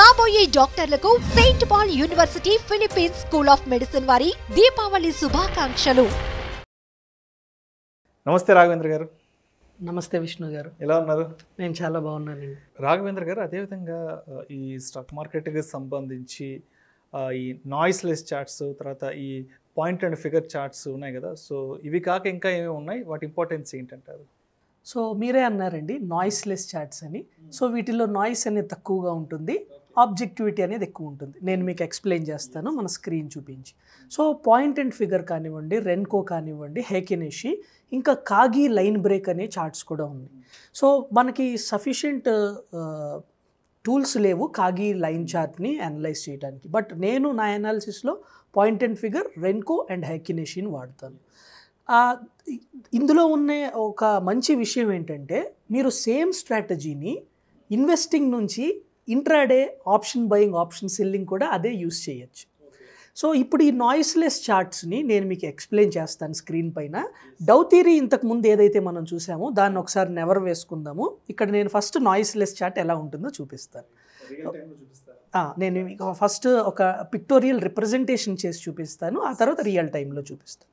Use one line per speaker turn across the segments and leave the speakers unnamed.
కాబోయే డాక్టర్లకు Saint Paul University Philippines School of Medicine వారి దీపావళి శుభాకాంక్షలు నమస్తే రాఘవేంద్ర గారు నమస్తే విష్ణు గారు ఎలా ఉన్నారు నేను చాలా బాగున్నాను రాఘవేంద్ర గారు అదేవిధంగా ఈ స్టాక్ మార్కెట్కి సంబంధించి ఈ నాయిస్లెస్ చార్ట్స్ తర్వాత ఈ పాయింట్ అండ్ ఫిగర్ చార్ట్స్ ఉన్నాయి కదా సో ఇవి కాక ఇంకా ఏమేమి ఉన్నాయి వాటి ఇంపార్టెన్స్ ఏంటంటారు సో మీరే అన్నారండి నాయిస్లెస్ చార్ట్స్ అని సో వీటిలో నాయిస్ అనేది తక్కువగా ఉంటుంది ఆబ్జెక్టివిటీ అనేది ఎక్కువ ఉంటుంది నేను మీకు ఎక్స్ప్లెయిన్ చేస్తాను మన స్క్రీన్ చూపించి సో పాయింట్ అండ్ ఫిగర్ కానివ్వండి రెన్కో కానివ్వండి హేకినేషి ఇంకా కాగి లైన్ బ్రేక్ అనే చార్ట్స్ కూడా ఉన్నాయి సో మనకి సఫిషియంట్ టూల్స్ లేవు కాగి లైన్ చార్ట్ని అనలైజ్ చేయడానికి బట్ నేను నా అనాలిసిస్లో point and figure renko and హైకినేషిని వాడతాను ఇందులో ఉన్న ఒక మంచి విషయం ఏంటంటే మీరు సేమ్ స్ట్రాటజీని ఇన్వెస్టింగ్ నుంచి intraday option buying option selling కూడా అదే యూస్ చేయొచ్చు సో ఇప్పుడు ఈ నాయిస్లెస్ చార్ట్స్ని నేను మీకు ఎక్స్ప్లెయిన్ చేస్తాను స్క్రీన్ పైన డౌతీరీ ఇంతకుముందు ఏదైతే మనం చూసామో దాన్ని ఒకసారి నెవర్ వేసుకుందాము ఇక్కడ నేను ఫస్ట్ నాయిస్లెస్ చార్ట్ ఎలా ఉంటుందో చూపిస్తాను నేను మీకు ఫస్ట్ ఒక పిక్టోరియల్ రిప్రజెంటేషన్ చేసి చూపిస్తాను ఆ తర్వాత రియల్ టైంలో చూపిస్తాను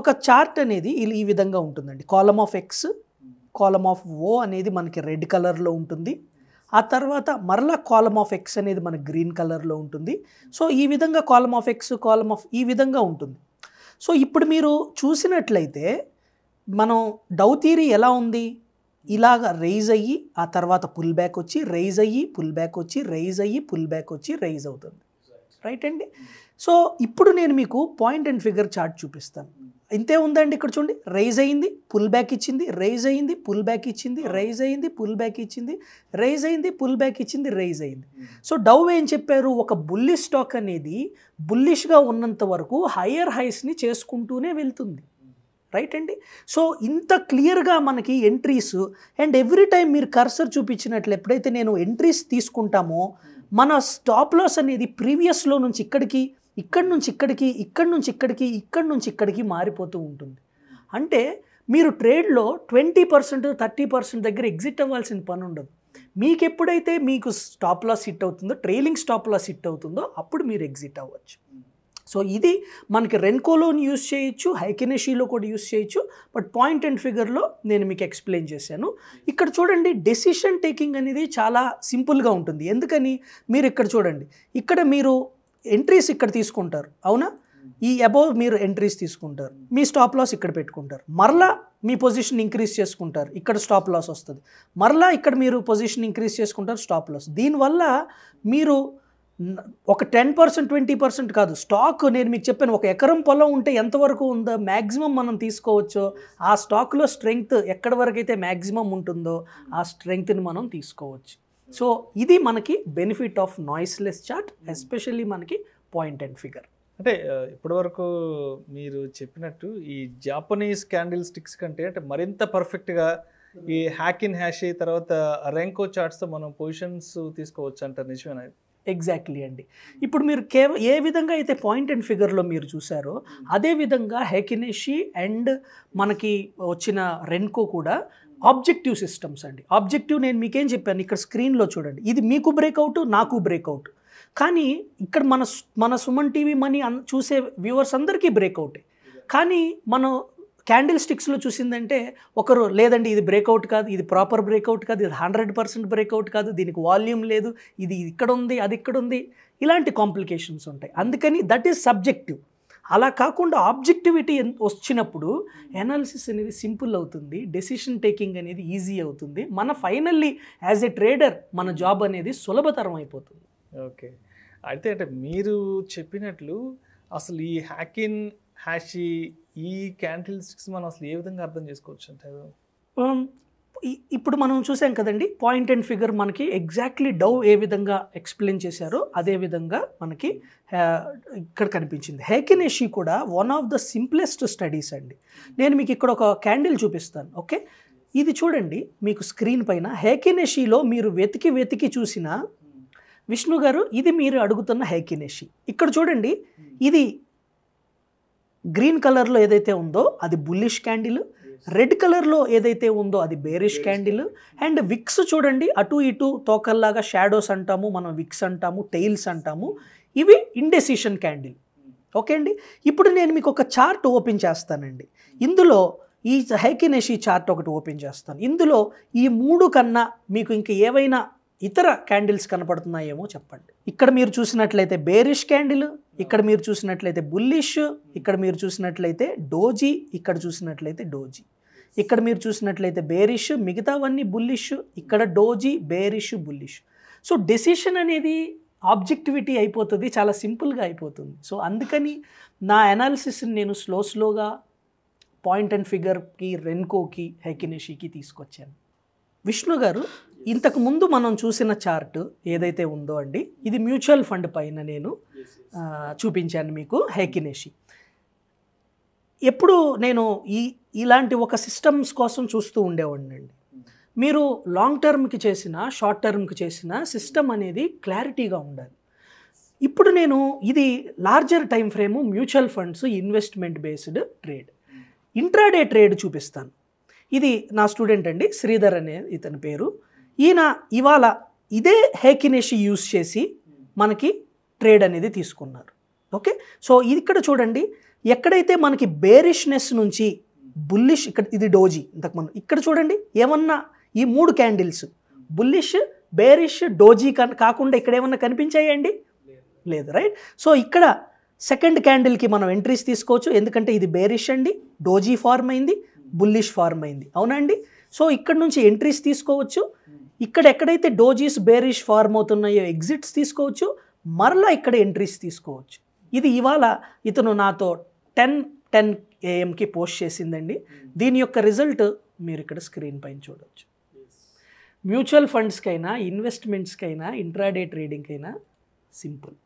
ఒక చార్ట్ అనేది ఈ విధంగా ఉంటుందండి column of X hmm. Column of O అనేది మనకి రెడ్ కలర్లో ఉంటుంది ఆ తర్వాత మరలా కాలమ్ ఆఫ్ ఎక్స్ అనేది మన గ్రీన్ కలర్లో ఉంటుంది సో ఈ విధంగా column of X column of ఈ విధంగా ఉంటుంది సో ఇప్పుడు మీరు చూసినట్లయితే మనం డౌ థీరీ ఎలా ఉంది ఇలాగ రైజ్ అయ్యి ఆ తర్వాత పుల్ బ్యాక్ వచ్చి రైజ్ అయ్యి పుల్ బ్యాక్ వచ్చి రైజ్ అయ్యి పుల్ బ్యాక్ వచ్చి రైజ్ అవుతుంది రైట్ అండి సో ఇప్పుడు నేను మీకు పాయింట్ అండ్ ఫిగర్ చార్ట్ చూపిస్తాను ఇంతే ఉందండి ఇక్కడ చూడండి రైజ్ అయింది పుల్ బ్యాక్ ఇచ్చింది రైజ్ అయింది పుల్ బ్యాక్ ఇచ్చింది రైజ్ అయింది పుల్ బ్యాక్ ఇచ్చింది రైజ్ అయింది పుల్ బ్యాక్ ఇచ్చింది రైజ్ అయింది సో డౌ ఏం చెప్పారు ఒక బుల్లిష్ స్టాక్ అనేది బుల్లిష్గా ఉన్నంత వరకు హయ్యర్ హైస్ని చేసుకుంటూనే వెళ్తుంది రైట్ అండి సో ఇంత క్లియర్గా మనకి ఎంట్రీస్ అండ్ ఎవ్రీ టైం మీరు కర్సర్ చూపించినట్లు ఎప్పుడైతే నేను ఎంట్రీస్ తీసుకుంటామో మన స్టాప్ లాస్ అనేది ప్రీవియస్లో నుంచి ఇక్కడికి ఇక్కడి నుంచి ఇక్కడికి ఇక్కడి నుంచి ఇక్కడికి ఇక్కడి నుంచి ఇక్కడికి మారిపోతూ ఉంటుంది అంటే మీరు ట్రేడ్లో ట్వంటీ పర్సెంట్ థర్టీ పర్సెంట్ దగ్గర ఎగ్జిట్ అవ్వాల్సిన పని ఉండదు మీకు ఎప్పుడైతే మీకు స్టాప్ లాస్ హిట్ అవుతుందో ట్రైలింగ్ స్టాప్ లాస్ హిట్ అవుతుందో అప్పుడు మీరు ఎగ్జిట్ అవ్వచ్చు సో ఇది మనకి రెన్కోలోని యూస్ చేయొచ్చు హైకెనెషీలో కూడా యూస్ చేయొచ్చు బట్ పాయింట్ అండ్ ఫిగర్లో నేను మీకు ఎక్స్ప్లెయిన్ చేశాను ఇక్కడ చూడండి డెసిషన్ టేకింగ్ అనేది చాలా సింపుల్గా ఉంటుంది ఎందుకని మీరు ఇక్కడ చూడండి ఇక్కడ మీరు ఎంట్రీస్ ఇక్కడ తీసుకుంటారు అవునా ఈ అబోవ్ మీరు ఎంట్రీస్ తీసుకుంటారు మీ స్టాప్ లాస్ ఇక్కడ పెట్టుకుంటారు మరలా మీ పొజిషన్ ఇంక్రీజ్ చేసుకుంటారు ఇక్కడ స్టాప్ లాస్ వస్తుంది మరలా ఇక్కడ మీరు పొజిషన్ ఇంక్రీజ్ చేసుకుంటారు స్టాప్ లాస్ దీనివల్ల మీరు ఒక టెన్ పర్సెంట్ ట్వంటీ పర్సెంట్ కాదు స్టాక్ నేను మీకు చెప్పాను ఒక ఎకరం పొలం ఉంటే ఎంతవరకు ఉందో మ్యాక్సిమం మనం తీసుకోవచ్చో ఆ స్టాక్లో స్ట్రెంగ్త్ ఎక్కడి వరకు అయితే మ్యాక్సిమం ఉంటుందో ఆ స్ట్రెంగ్త్ని మనం తీసుకోవచ్చు సో ఇది మనకి benefit of noiseless chart especially మనకి పాయింట్ అండ్ ఫిగర్ అంటే ఇప్పటివరకు మీరు చెప్పినట్టు ఈ జాపనీస్ క్యాండిల్ స్టిక్స్ కంటే అంటే మరింత పర్ఫెక్ట్గా ఈ హ్యాక్ ఇన్ హ్యాష్ తర్వాత ర్యాంకో చార్ట్స్తో మనం పొజిషన్స్ తీసుకోవచ్చు అంట నిజమేనా ఎగ్జాక్ట్లీ అండి ఇప్పుడు మీరు కేవ ఏ విధంగా అయితే పాయింట్ అండ్ ఫిగర్లో మీరు చూసారో అదే విధంగా హెకినేషి అండ్ మనకి వచ్చిన రెన్కో కూడా ఆబ్జెక్టివ్ సిస్టమ్స్ అండి ఆబ్జెక్టివ్ నేను మీకేం చెప్పాను ఇక్కడ స్క్రీన్లో చూడండి ఇది మీకు బ్రేక్అవుట్ నాకు బ్రేక్అవుట్ కానీ ఇక్కడ మన మన సుమన్ టీవీ మనీ అన్ చూసే వ్యూవర్స్ అందరికీ బ్రేక్అవుటే కానీ మనం క్యాండిల్ స్టిక్స్లో చూసిందంటే ఒకరు లేదండి ఇది బ్రేక్అవుట్ కాదు ఇది ప్రాపర్ బ్రేక్అవుట్ కాదు ఇది హండ్రెడ్ పర్సెంట్ బ్రేక్అవుట్ కాదు దీనికి వాల్యూమ్ లేదు ఇది ఇక్కడ ఉంది అది ఇక్కడ ఉంది ఇలాంటి కాంప్లికేషన్స్ ఉంటాయి అందుకని దట్ ఈస్ సబ్జెక్టివ్ అలా కాకుండా ఆబ్జెక్టివిటీ వచ్చినప్పుడు ఎనాలిసిస్ అనేది సింపుల్ అవుతుంది డెసిషన్ టేకింగ్ అనేది ఈజీ అవుతుంది మన ఫైనల్లీ యాజ్ ఎ ట్రేడర్ మన జాబ్ అనేది సులభతరం అయిపోతుంది ఓకే అయితే అంటే మీరు చెప్పినట్లు అసలు ఈ హ్యాకిన్ హ్యాషి ఈ క్యాండిల్ మనం అసలు ఏ విధంగా అర్థం చేసుకోవచ్చు అంటే ఇప్పుడు మనం చూసాం కదండి పాయింట్ అండ్ ఫిగర్ మనకి ఎగ్జాక్ట్లీ డౌ ఏ విధంగా ఎక్స్ప్లెయిన్ చేశారో అదే విధంగా మనకి ఇక్కడ కనిపించింది హేకినేషీ కూడా one of the simplest studies అండి నేను మీకు ఇక్కడ ఒక క్యాండిల్ చూపిస్తాను ఓకే ఇది చూడండి మీకు స్క్రీన్ పైన హేకినేషీలో మీరు వెతికి వెతికి చూసిన విష్ణు గారు ఇది మీరు అడుగుతున్న హేకినేషీ ఇక్కడ చూడండి ఇది గ్రీన్ కలర్లో ఏదైతే ఉందో అది బుల్లిష్ క్యాండిల్ రెడ్ కలర్లో ఏదైతే ఉందో అది బేరిష్ క్యాండిల్ అండ్ విక్స్ చూడండి అటు ఇటు తోకల్లాగా షాడోస్ అంటాము మనం విక్స్ అంటాము టైల్స్ అంటాము ఇవి ఇండెసిషన్ క్యాండిల్ ఓకే అండి ఇప్పుడు నేను మీకు ఒక చార్ట్ ఓపెన్ చేస్తానండి ఇందులో ఈ హైకినేషి చార్ట్ ఒకటి ఓపెన్ చేస్తాను ఇందులో ఈ మూడు కన్నా మీకు ఇంక ఏవైనా ఇతర క్యాండిల్స్ కనపడుతున్నాయేమో చెప్పండి ఇక్కడ మీరు చూసినట్లయితే బేరిష్ క్యాండిల్ ఇక్కడ మీరు చూసినట్లయితే బుల్లిష్ ఇక్కడ మీరు చూసినట్లయితే డోజీ ఇక్కడ చూసినట్లయితే డోజీ ఇక్కడ మీరు చూసినట్లయితే బేరిష్ మిగతావన్నీ బుల్లిష్ ఇక్కడ doji bearish bullish so decision అనేది ఆబ్జెక్టివిటీ అయిపోతుంది చాలా సింపుల్గా అయిపోతుంది సో అందుకని నా అనాలిసిస్ని నేను స్లో స్లోగా పాయింట్ అండ్ ఫిగర్కి రెన్కోకి హెకినేషికి తీసుకొచ్చాను విష్ణు గారు ఇంతకు ముందు మనం చూసిన చార్ట్ ఏదైతే ఉందో అండి ఇది మ్యూచువల్ ఫండ్ పైన నేను చూపించాను మీకు హైకినేషి ఎప్పుడు నేను ఈ ఇలాంటి ఒక సిస్టమ్స్ కోసం చూస్తూ ఉండేవాడినండి మీరు లాంగ్ టర్మ్కి చేసిన షార్ట్ టర్మ్కి చేసిన సిస్టమ్ అనేది క్లారిటీగా ఉండాలి ఇప్పుడు నేను ఇది larger time frame mutual funds investment based trade intraday trade చూపిస్తాను ఇది నా స్టూడెంట్ అండి శ్రీధర్ అనే ఇతని పేరు ఈయన ఇవాళ ఇదే హేకినేషి యూస్ చేసి మనకి ట్రేడ్ అనేది తీసుకున్నారు ఓకే సో ఇక్కడ చూడండి ఎక్కడైతే మనకి బేరిష్నెస్ నుంచి బుల్లిష్ ఇక్కడ ఇది డోజీ ఇంతకుముందు ఇక్కడ చూడండి ఏమన్నా ఈ మూడు క్యాండిల్స్ బుల్లిష్ బేరిష్ డోజీ కాకుండా ఇక్కడ ఏమన్నా కనిపించాయండి లేదు రైట్ సో ఇక్కడ సెకండ్ క్యాండిల్కి మనం ఎంట్రీస్ తీసుకోవచ్చు ఎందుకంటే ఇది బేరిష్ అండి డోజీ ఫార్మ్ అయింది బుల్లిష్ ఫార్మ్ అయింది అవునండి సో ఇక్కడ నుంచి ఎంట్రీస్ తీసుకోవచ్చు ఇక్కడ ఎక్కడైతే డోజీస్ బేరిష్ ఫార్మ్ అవుతున్నాయో ఎగ్జిట్స్ తీసుకోవచ్చు మరలా ఇక్కడ ఎంట్రీస్ తీసుకోవచ్చు ఇది ఇవాళ ఇతను నాతో టెన్ టెన్ ఏఎంకి పోస్ట్ చేసిందండి hmm. దీని యొక్క రిజల్ట్ మీరు ఇక్కడ స్క్రీన్ పైన చూడవచ్చు మ్యూచువల్ ఫండ్స్కైనా ఇన్వెస్ట్మెంట్స్కైనా ఇంట్రాడే ట్రేడింగ్కైనా సింపుల్